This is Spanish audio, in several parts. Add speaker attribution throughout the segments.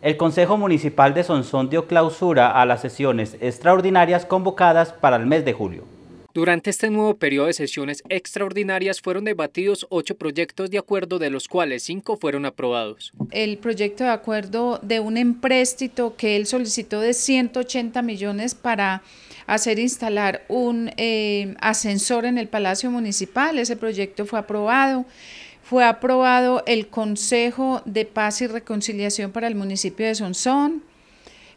Speaker 1: el Consejo Municipal de Sonsón dio clausura a las sesiones extraordinarias convocadas para el mes de julio. Durante este nuevo periodo de sesiones extraordinarias fueron debatidos ocho proyectos de acuerdo, de los cuales cinco fueron aprobados.
Speaker 2: El proyecto de acuerdo de un empréstito que él solicitó de 180 millones para hacer instalar un eh, ascensor en el Palacio Municipal, ese proyecto fue aprobado fue aprobado el Consejo de Paz y Reconciliación para el municipio de Sonsón.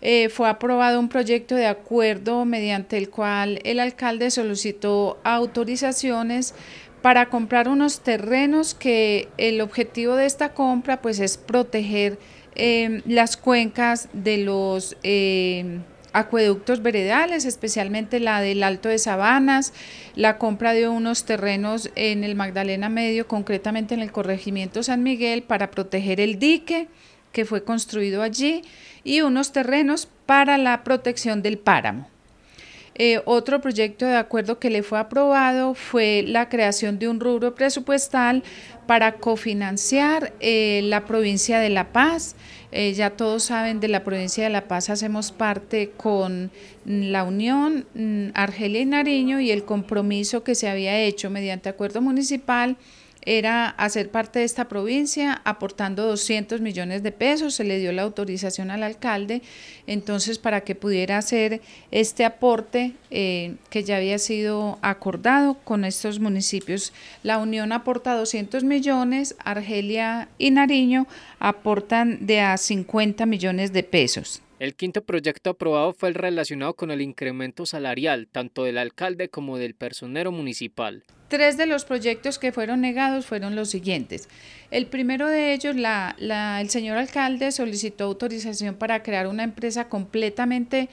Speaker 2: Eh, fue aprobado un proyecto de acuerdo mediante el cual el alcalde solicitó autorizaciones para comprar unos terrenos que el objetivo de esta compra pues es proteger eh, las cuencas de los eh, acueductos veredales, especialmente la del Alto de Sabanas, la compra de unos terrenos en el Magdalena Medio, concretamente en el corregimiento San Miguel, para proteger el dique que fue construido allí y unos terrenos para la protección del páramo. Eh, otro proyecto de acuerdo que le fue aprobado fue la creación de un rubro presupuestal para cofinanciar eh, la provincia de La Paz. Eh, ya todos saben, de la provincia de La Paz hacemos parte con mm, la Unión, mm, Argelia y Nariño y el compromiso que se había hecho mediante acuerdo municipal era hacer parte de esta provincia aportando 200 millones de pesos, se le dio la autorización al alcalde, entonces para que pudiera hacer este aporte eh, que ya había sido acordado con estos municipios. La Unión aporta 200 millones, Argelia y Nariño aportan de a 50 millones de pesos.
Speaker 1: El quinto proyecto aprobado fue el relacionado con el incremento salarial, tanto del alcalde como del personero municipal.
Speaker 2: Tres de los proyectos que fueron negados fueron los siguientes. El primero de ellos, el señor alcalde solicitó autorización para crear una empresa completamente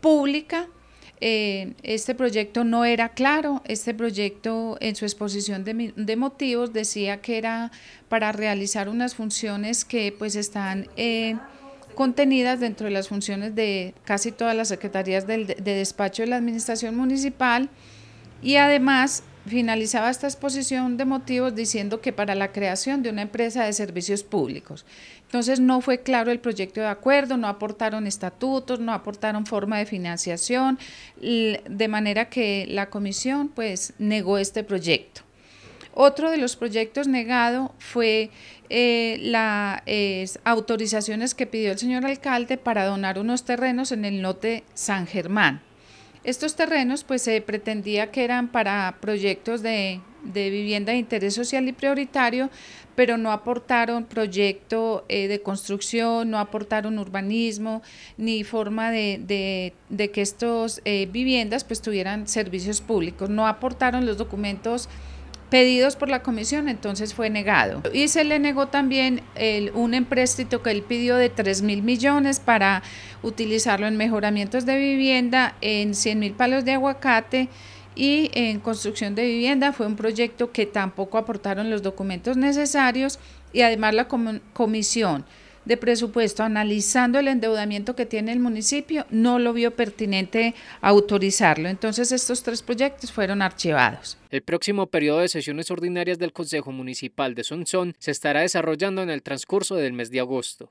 Speaker 2: pública. Eh, este proyecto no era claro, este proyecto en su exposición de, motivos decía que era para realizar unas funciones que pues están... Eh, contenidas dentro de las funciones de casi todas las secretarías del, de despacho de la administración municipal y además finalizaba esta exposición de motivos diciendo que para la creación de una empresa de servicios públicos. Entonces no fue claro el proyecto de acuerdo, no aportaron estatutos, no aportaron forma de financiación, de manera que la comisión pues negó este proyecto. Otro de los proyectos negado fue eh, las autorizaciones que pidió el señor alcalde para donar unos terrenos en el lote San Germán. Estos terrenos pues se pretendía que eran para proyectos de, de vivienda de interés social y prioritario, pero no aportaron proyecto eh, de construcción, no aportaron urbanismo, ni forma de, de, que estas eh, viviendas pues tuvieran servicios públicos, no aportaron los documentos pedidos por la comisión, entonces fue negado. Y se le negó también un empréstito que él pidió de 3 mil millones para utilizarlo en mejoramientos de vivienda, en 100 mil palos de aguacate y en construcción de vivienda. Fue un proyecto que tampoco aportaron los documentos necesarios y además la comisión de Presupuesto, analizando el endeudamiento que tiene el municipio, no lo vio pertinente autorizarlo. Entonces estos tres proyectos fueron archivados. El próximo periodo de sesiones ordinarias del
Speaker 1: Consejo Municipal de Sonsón se estará desarrollando en el transcurso del mes de agosto.